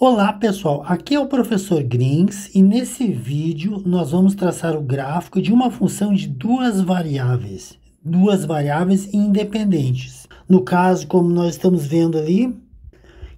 Olá pessoal, aqui é o professor Grings e nesse vídeo nós vamos traçar o gráfico de uma função de duas variáveis, duas variáveis independentes. No caso, como nós estamos vendo ali,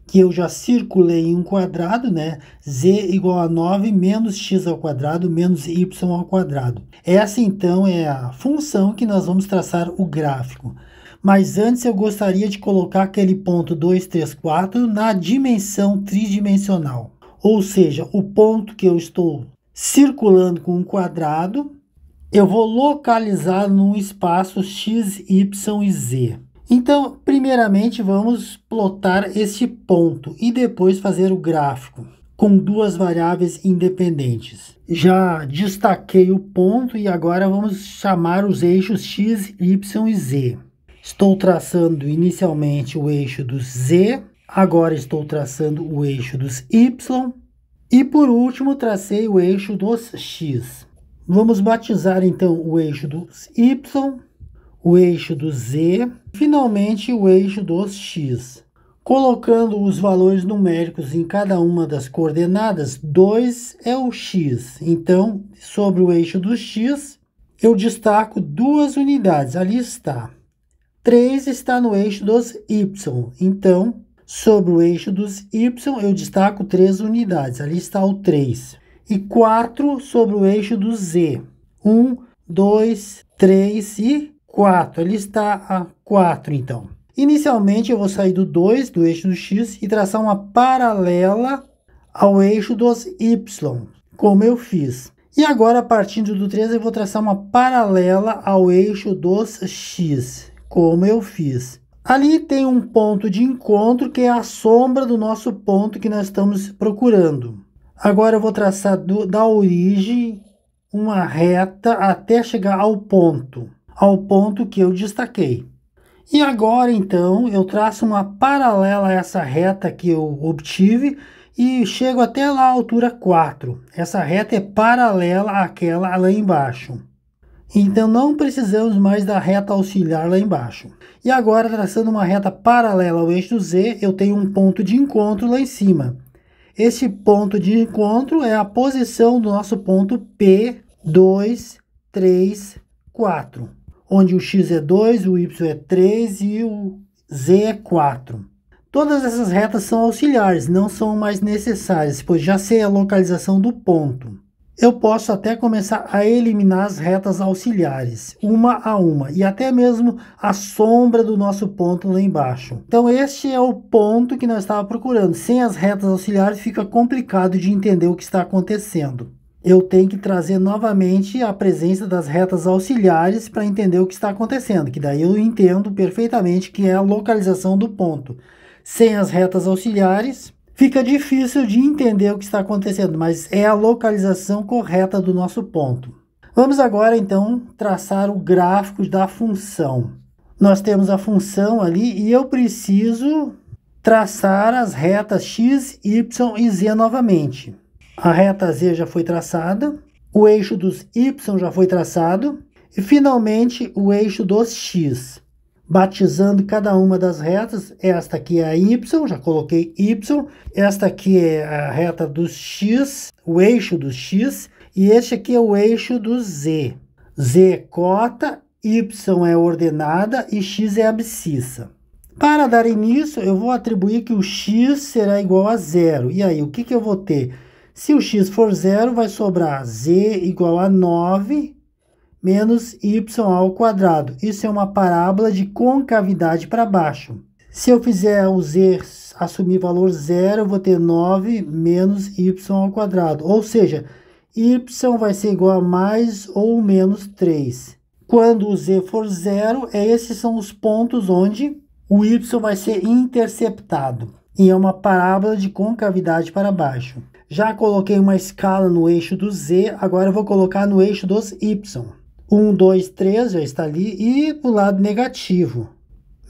que eu já circulei em um quadrado, né? z igual a 9 menos x ao quadrado menos y ao quadrado. Essa então é a função que nós vamos traçar o gráfico mas antes eu gostaria de colocar aquele ponto 2, 3, 4 na dimensão tridimensional. Ou seja, o ponto que eu estou circulando com um quadrado, eu vou localizar num espaço x, y e z. Então, primeiramente, vamos plotar esse ponto e depois fazer o gráfico com duas variáveis independentes. Já destaquei o ponto e agora vamos chamar os eixos x, y e z. Estou traçando inicialmente o eixo dos Z, agora estou traçando o eixo dos Y e por último tracei o eixo dos X. Vamos batizar então o eixo dos Y, o eixo do Z, finalmente o eixo dos X. Colocando os valores numéricos em cada uma das coordenadas, 2 é o x. Então, sobre o eixo do x, eu destaco duas unidades. Ali está. 3 está no eixo dos Y. Então, sobre o eixo dos Y, eu destaco 3 unidades. Ali está o 3. E 4 sobre o eixo do Z. 1, 2, 3 e 4. Ali está a 4, então. Inicialmente, eu vou sair do 2, do eixo do X, e traçar uma paralela ao eixo dos Y, como eu fiz. E agora, partindo do 3, eu vou traçar uma paralela ao eixo dos X como eu fiz. Ali tem um ponto de encontro que é a sombra do nosso ponto que nós estamos procurando. Agora eu vou traçar do, da origem uma reta até chegar ao ponto, ao ponto que eu destaquei. E agora então eu traço uma paralela a essa reta que eu obtive e chego até lá a altura 4. Essa reta é paralela àquela lá embaixo. Então não precisamos mais da reta auxiliar lá embaixo. E agora, traçando uma reta paralela ao eixo Z, eu tenho um ponto de encontro lá em cima. Esse ponto de encontro é a posição do nosso ponto P, 2, 3, 4, onde o x é 2, o y é 3 e o z é 4. Todas essas retas são auxiliares, não são mais necessárias, pois já sei a localização do ponto eu posso até começar a eliminar as retas auxiliares, uma a uma, e até mesmo a sombra do nosso ponto lá embaixo. Então este é o ponto que nós estávamos procurando. Sem as retas auxiliares fica complicado de entender o que está acontecendo. Eu tenho que trazer novamente a presença das retas auxiliares para entender o que está acontecendo, que daí eu entendo perfeitamente que é a localização do ponto. Sem as retas auxiliares, fica difícil de entender o que está acontecendo, mas é a localização correta do nosso ponto. Vamos agora então traçar o gráfico da função. Nós temos a função ali e eu preciso traçar as retas x, y e z novamente. A reta z já foi traçada, o eixo dos y já foi traçado e finalmente o eixo dos x batizando cada uma das retas. Esta aqui é a Y, já coloquei Y. Esta aqui é a reta dos X, o eixo dos X. E este aqui é o eixo do Z. Z é cota, Y é ordenada e X é abscissa. Para dar início, eu vou atribuir que o X será igual a zero. E aí, o que, que eu vou ter? Se o X for zero, vai sobrar Z igual a 9 menos y ao quadrado. Isso é uma parábola de concavidade para baixo. Se eu fizer o z assumir valor zero, eu vou ter 9 menos y ao quadrado. Ou seja, y vai ser igual a mais ou menos 3. Quando o z for zero, é esses são os pontos onde o y vai ser interceptado. E é uma parábola de concavidade para baixo. Já coloquei uma escala no eixo do z, agora eu vou colocar no eixo dos y. 1, 2, 3 já está ali. E o lado negativo.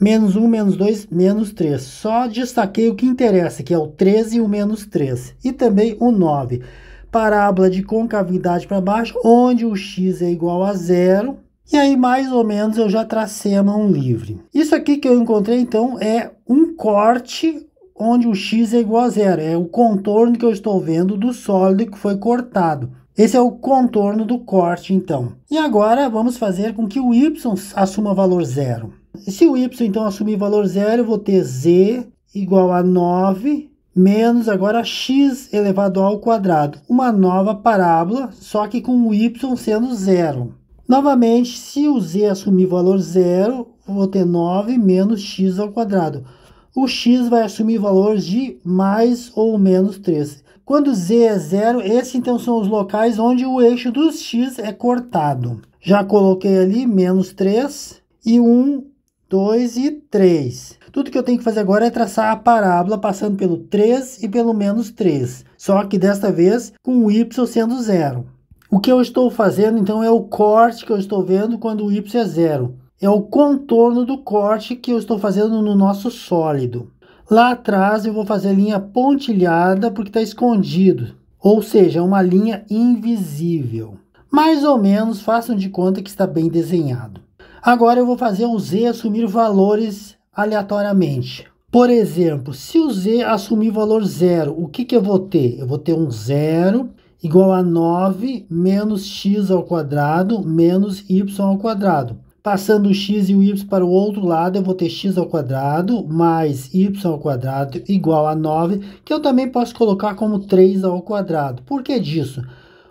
Menos 1, menos 2, menos 3. Só destaquei o que interessa, que é o 13 e o menos 3. E também o 9. Parábola de concavidade para baixo, onde o x é igual a zero. E aí, mais ou menos, eu já tracei a mão livre. Isso aqui que eu encontrei, então, é um corte onde o x é igual a zero. É o contorno que eu estou vendo do sólido que foi cortado. Esse é o contorno do corte, então. E agora vamos fazer com que o y assuma valor zero. Se o y então assumir valor zero, eu vou ter z igual a 9 menos agora x elevado ao quadrado. Uma nova parábola, só que com o y sendo zero. Novamente, se o z assumir valor zero, vou ter 9 menos x ao quadrado. O x vai assumir valores de mais ou menos 3. Quando z é zero, esses então são os locais onde o eixo dos x é cortado. Já coloquei ali menos 3 e 1, 2 e 3. Tudo que eu tenho que fazer agora é traçar a parábola passando pelo 3 e pelo menos 3. Só que desta vez com o y sendo zero. O que eu estou fazendo então é o corte que eu estou vendo quando o y é zero. É o contorno do corte que eu estou fazendo no nosso sólido. Lá atrás eu vou fazer linha pontilhada porque está escondido, ou seja, é uma linha invisível. Mais ou menos, façam de conta que está bem desenhado. Agora eu vou fazer o Z assumir valores aleatoriamente. Por exemplo, se o Z assumir valor zero, o que, que eu vou ter? Eu vou ter um zero igual a 9 menos x ao quadrado menos y ao quadrado. Passando o x e o y para o outro lado, eu vou ter x ao quadrado mais y ao quadrado igual a 9, que eu também posso colocar como 3 ao quadrado. Por que disso?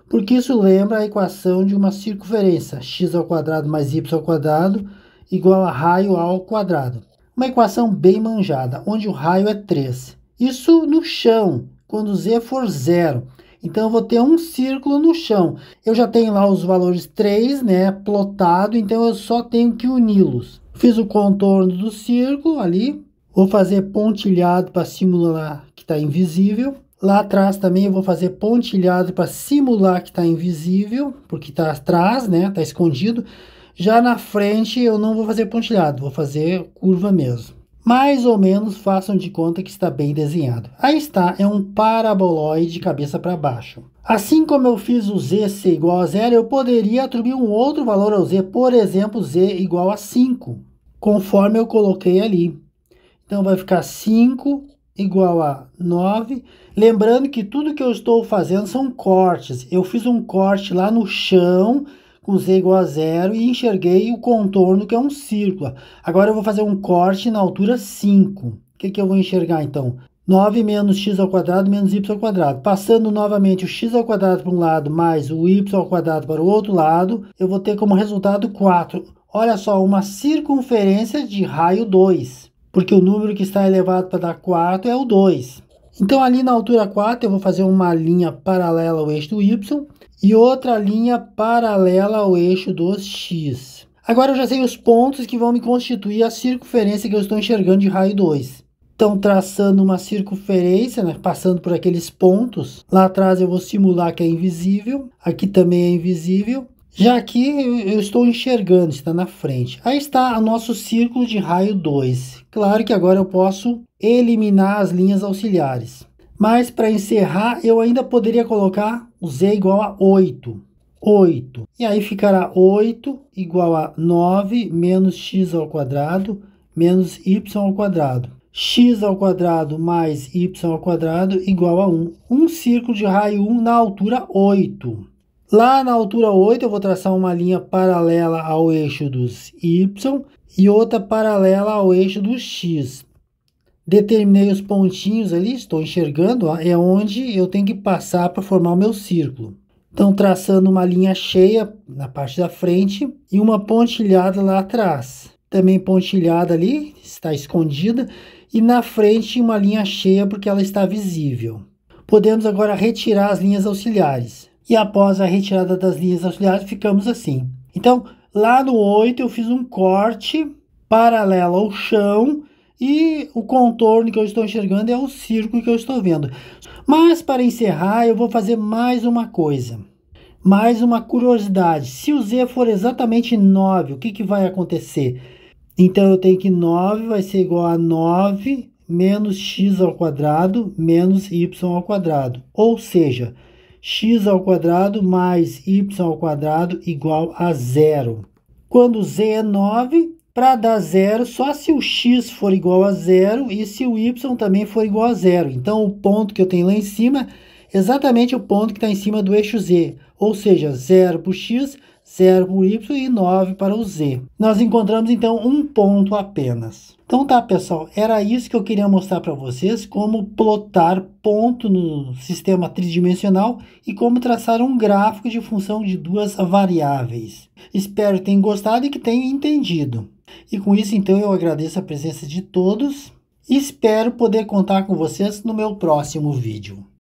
Porque isso lembra a equação de uma circunferência, x ao quadrado mais y ao quadrado igual a raio ao quadrado. Uma equação bem manjada, onde o raio é 3. Isso no chão, quando z for zero. Então eu vou ter um círculo no chão. Eu já tenho lá os valores 3, né, plotado, então eu só tenho que uni-los. Fiz o contorno do círculo ali, vou fazer pontilhado para simular que está invisível. Lá atrás também eu vou fazer pontilhado para simular que está invisível, porque está atrás, né, está escondido. Já na frente eu não vou fazer pontilhado, vou fazer curva mesmo mais ou menos façam de conta que está bem desenhado. Aí está, é um paraboloide cabeça para baixo. Assim como eu fiz o z ser igual a zero, eu poderia atribuir um outro valor ao z, por exemplo, z igual a 5, conforme eu coloquei ali. Então vai ficar 5 igual a 9. Lembrando que tudo que eu estou fazendo são cortes. Eu fiz um corte lá no chão com z igual a zero e enxerguei o contorno que é um círculo. Agora eu vou fazer um corte na altura 5. O que, que eu vou enxergar então? 9 menos x ao quadrado menos y ao quadrado. Passando novamente o x ao quadrado para um lado mais o y ao quadrado para o outro lado, eu vou ter como resultado 4. Olha só, uma circunferência de raio 2, porque o número que está elevado para dar 4 é o 2. Então ali na altura 4 eu vou fazer uma linha paralela ao eixo do y e outra linha paralela ao eixo dos x. Agora eu já sei os pontos que vão me constituir a circunferência que eu estou enxergando de raio 2. Então, traçando uma circunferência, né, passando por aqueles pontos. Lá atrás eu vou simular que é invisível, aqui também é invisível. Já aqui eu estou enxergando, está na frente. Aí está o nosso círculo de raio 2. Claro que agora eu posso eliminar as linhas auxiliares. Mas para encerrar, eu ainda poderia colocar o z igual a 8. 8. E aí ficará 8 igual a 9 menos x ao quadrado menos y ao quadrado. x ao quadrado mais y ao quadrado igual a 1. Um círculo de raio 1 na altura 8. Lá na altura 8 eu vou traçar uma linha paralela ao eixo dos y e outra paralela ao eixo dos x. Determinei os pontinhos ali, estou enxergando, ó, é onde eu tenho que passar para formar o meu círculo. Então, traçando uma linha cheia na parte da frente e uma pontilhada lá atrás. Também pontilhada ali, está escondida. E na frente, uma linha cheia, porque ela está visível. Podemos agora retirar as linhas auxiliares. E após a retirada das linhas auxiliares, ficamos assim. Então, lá no 8, eu fiz um corte paralelo ao chão e o contorno que eu estou enxergando é o círculo que eu estou vendo. Mas para encerrar, eu vou fazer mais uma coisa. Mais uma curiosidade. Se o Z for exatamente 9, o que, que vai acontecer? Então eu tenho que 9 vai ser igual a 9 menos x ao quadrado menos y ao quadrado. Ou seja, x ao quadrado mais y ao quadrado igual a zero. Quando z é 9, para dar zero só se o x for igual a zero e se o y também for igual a zero. Então, o ponto que eu tenho lá em cima é exatamente o ponto que está em cima do eixo z, ou seja, zero para o x, zero para o y e 9 para o z. Nós encontramos, então, um ponto apenas. Então tá, pessoal, era isso que eu queria mostrar para vocês, como plotar ponto no sistema tridimensional e como traçar um gráfico de função de duas variáveis. Espero que tenham gostado e que tenham entendido. E com isso, então, eu agradeço a presença de todos e espero poder contar com vocês no meu próximo vídeo.